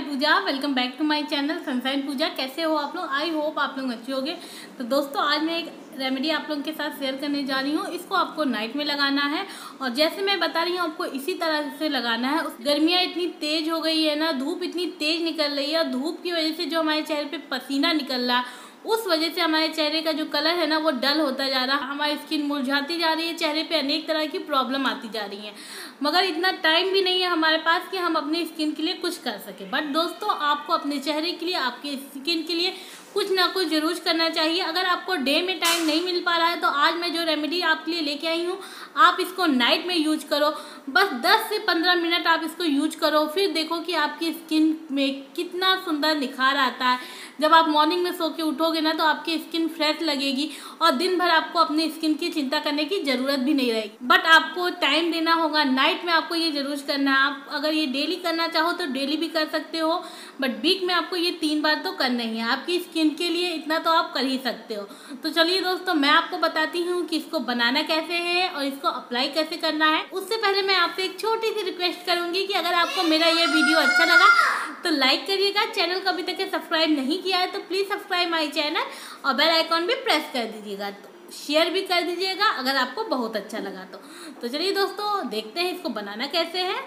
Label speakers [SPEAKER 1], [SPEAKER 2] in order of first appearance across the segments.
[SPEAKER 1] मैं Pooja welcome back to my channel Sunshine Pooja कैसे हो आप लोग आई होप आप लोग अच्छे होंगे तो दोस्तों आज मैं एक रेमेडी आप लोगों के साथ शेयर करने जा रही हूँ इसको आपको नाइट में लगाना है और जैसे मैं बता रही हूँ आपको इसी तरह से लगाना है उस गर्मियाँ इतनी तेज़ हो गई है ना धूप इतनी तेज़ निकल रही है और धूप की वजह से जो हमारे चेहरे पर पसीना निकल रहा है उस वजह से हमारे चेहरे का जो कलर है ना वो डल होता जा रहा है हमारी स्किन मुरझाती जा रही है चेहरे पे अनेक तरह की प्रॉब्लम आती जा रही है मगर इतना टाइम भी नहीं है हमारे पास कि हम अपनी स्किन के लिए कुछ कर सकें बट दोस्तों आपको अपने चेहरे के लिए आपकी स्किन के लिए कुछ ना कुछ जरूर करना चाहिए अगर आपको डे में टाइम नहीं मिल पा रहा है तो आज मैं जो रेमेडी आपके लिए लेके आई हूँ आप इसको नाइट में यूज करो बस 10 से 15 मिनट आप इसको यूज करो फिर देखो कि आपकी स्किन में कितना सुंदर निखार आता है जब आप मॉर्निंग में सो के उठोगे ना तो आपकी स्किन फ्रेश लगेगी और दिन भर आपको अपनी स्किन की चिंता करने की ज़रूरत भी नहीं रहेगी बट आपको टाइम देना होगा नाइट में आपको ये जरूर करना है आप अगर ये डेली करना चाहो तो डेली भी कर सकते हो बट वीक में आपको ये तीन बार तो करना ही है आपकी स्किन के लिए इतना तो आप कर ही सकते हो तो चलिए दोस्तों मैं आपको बताती हूँ कि इसको बनाना कैसे है और इसको अप्लाई कैसे करना है उससे पहले मैं आपसे एक छोटी सी रिक्वेस्ट करूँगी कि अगर आपको मेरा ये वीडियो अच्छा लगा तो लाइक करिएगा चैनल को अभी तक सब्सक्राइब नहीं किया है तो प्लीज़ सब्सक्राइब माई चैनल और बेल आइकॉन भी प्रेस कर दीजिएगा तो शेयर भी कर दीजिएगा अगर आपको बहुत अच्छा लगा तो तो चलिए दोस्तों देखते हैं इसको बनाना कैसे है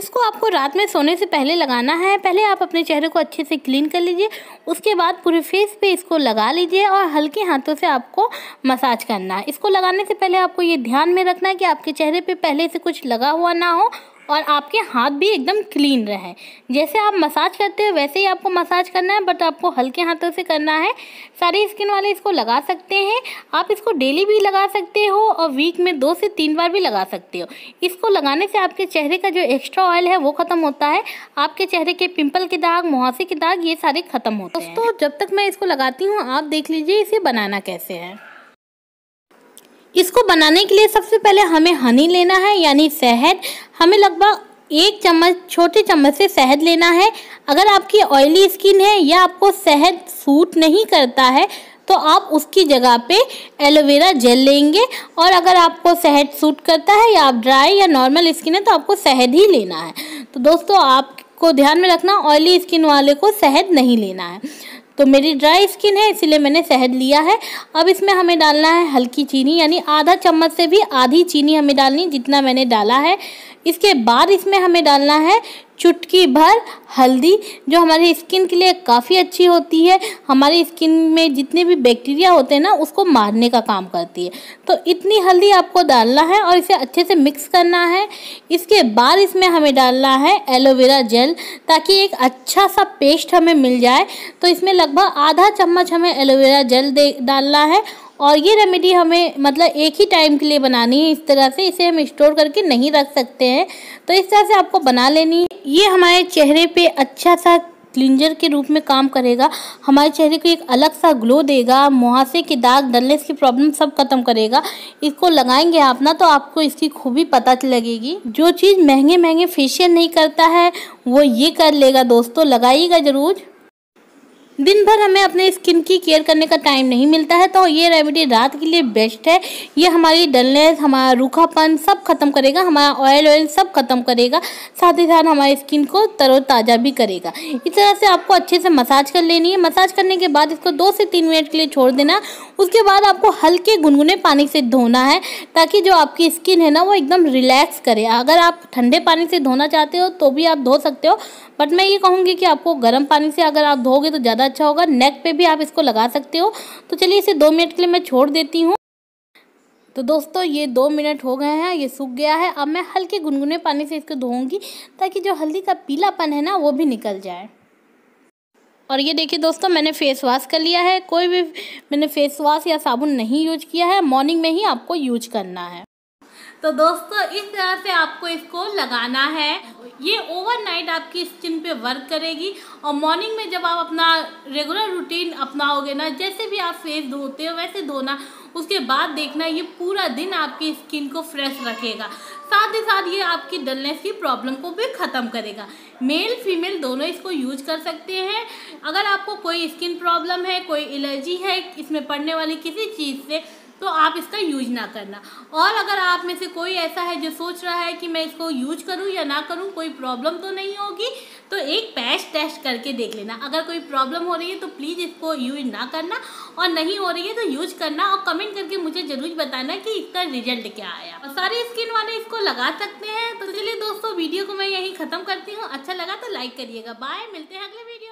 [SPEAKER 1] इसको आपको रात में सोने से पहले लगाना है पहले आप अपने चेहरे को अच्छे से क्लीन कर लीजिए उसके बाद पूरे फेस पे इसको लगा लीजिए और हल्के हाथों से आपको मसाज करना है इसको लगाने से पहले आपको ये ध्यान में रखना है कि आपके चेहरे पे पहले से कुछ लगा हुआ ना हो और आपके हाथ भी एकदम क्लीन रहे जैसे आप मसाज करते हैं वैसे ही आपको मसाज करना है बट आपको हल्के हाथों से करना है सारे स्किन वाले इसको लगा सकते हैं आप इसको डेली भी लगा सकते हो और वीक में दो से तीन बार भी लगा सकते हो इसको लगाने से आपके चेहरे का जो एक्स्ट्रा ऑयल है वो ख़त्म होता है आपके चेहरे के पिम्पल के दाग मुहासे के दाग ये सारे ख़त्म होते हैं दोस्तों जब तक मैं इसको लगाती हूँ आप देख लीजिए इसे बनाना कैसे है इसको बनाने के लिए सबसे पहले हमें हनी लेना है यानी शहद हमें लगभग एक चम्मच छोटे चम्मच से शहद लेना है अगर आपकी ऑयली स्किन है या आपको शहद सूट नहीं करता है तो आप उसकी जगह पे एलोवेरा जेल लेंगे और अगर आपको शहद सूट करता है या आप ड्राई या नॉर्मल स्किन है तो आपको शहद ही लेना है तो दोस्तों आपको ध्यान में रखना ऑयली स्किन वाले को शहद नहीं लेना है तो मेरी ड्राई स्किन है इसीलिए मैंने शहद लिया है अब इसमें हमें डालना है हल्की चीनी यानी आधा चम्मच से भी आधी चीनी हमें डालनी जितना मैंने डाला है इसके बाद इसमें हमें डालना है चुटकी भर हल्दी जो हमारी स्किन के लिए काफ़ी अच्छी होती है हमारी स्किन में जितने भी बैक्टीरिया होते हैं ना उसको मारने का काम करती है तो इतनी हल्दी आपको डालना है और इसे अच्छे से मिक्स करना है इसके बाद इसमें हमें डालना है एलोवेरा जेल ताकि एक अच्छा सा पेस्ट हमें मिल जाए तो इसमें लगभग आधा चम्मच हमें एलोवेरा जेल दे डालना है और ये रेमेडी हमें मतलब एक ही टाइम के लिए बनानी है इस तरह से इसे हम स्टोर करके नहीं रख सकते हैं तो इस तरह से आपको बना लेनी है ये हमारे चेहरे पे अच्छा सा क्लिंजर के रूप में काम करेगा हमारे चेहरे को एक अलग सा ग्लो देगा मुहासे के दाग डलनेस की प्रॉब्लम सब खत्म करेगा इसको लगाएंगे आप ना तो आपको इसकी खूबी पता लगेगी जो चीज़ महंगे महंगे फेशियल नहीं करता है वो ये कर लेगा दोस्तों लगाइएगा ज़रूर दिन भर हमें अपने स्किन की केयर करने का टाइम नहीं मिलता है तो ये रेमेडी रात के लिए बेस्ट है ये हमारी डलनेस हमारा रूखापन सब ख़त्म करेगा हमारा ऑयल ऑयल सब ख़त्म करेगा साथ ही साथ हमारी स्किन को तरोताज़ा भी करेगा इस तरह से आपको अच्छे से मसाज कर लेनी है मसाज करने के बाद इसको दो से तीन मिनट के लिए छोड़ देना उसके बाद आपको हल्के गुनगुने पानी से धोना है ताकि जो आपकी स्किन है ना वो एकदम रिलैक्स करे अगर आप ठंडे पानी से धोना चाहते हो तो भी आप धो सकते हो बट मैं ये कहूँगी कि आपको गर्म पानी से अगर आप धोगे तो ज़्यादा ज़्यादा अच्छा होगा नेक पे भी आप इसको लगा सकते हो तो चलिए इसे दो मिनट के लिए मैं छोड़ देती हूँ तो दोस्तों ये दो मिनट हो गए हैं ये सूख गया है अब मैं हल्के गुनगुने पानी से इसको धोऊंगी ताकि जो हल्दी का पीलापन है ना वो भी निकल जाए और ये देखिए दोस्तों मैंने फेस वाश कर लिया है कोई भी मैंने फेस वाश या साबुन नहीं यूज किया है मॉर्निंग में ही आपको यूज करना है तो दोस्तों इस तरह से आपको इसको लगाना है ये ओवरनाइट आपकी स्किन पे वर्क करेगी और मॉर्निंग में जब आप अपना रेगुलर रूटीन अपनाओगे ना जैसे भी आप फेस धोते हो वैसे धोना उसके बाद देखना ये पूरा दिन आपकी स्किन को फ्रेश रखेगा साथ ही साथ ये आपकी डलनेस की प्रॉब्लम को भी ख़त्म करेगा मेल फीमेल दोनों इसको यूज कर सकते हैं अगर आपको कोई स्किन प्रॉब्लम है कोई एलर्जी है इसमें पड़ने वाली किसी चीज़ से तो आप इसका यूज ना करना और अगर आप में से कोई ऐसा है जो सोच रहा है कि मैं इसको यूज करूँ या ना करूँ कोई प्रॉब्लम तो नहीं होगी तो एक पैच टेस्ट करके देख लेना अगर कोई प्रॉब्लम हो रही है तो प्लीज़ इसको यूज ना करना और नहीं हो रही है तो यूज करना और कमेंट करके मुझे ज़रूर बताना कि इसका रिजल्ट क्या आया और सारे स्किन वाले इसको लगा सकते हैं तो चलिए दोस्तों वीडियो को मैं यहीं ख़त्म करती हूँ अच्छा लगा तो लाइक करिएगा बाय मिलते हैं अगले वीडियो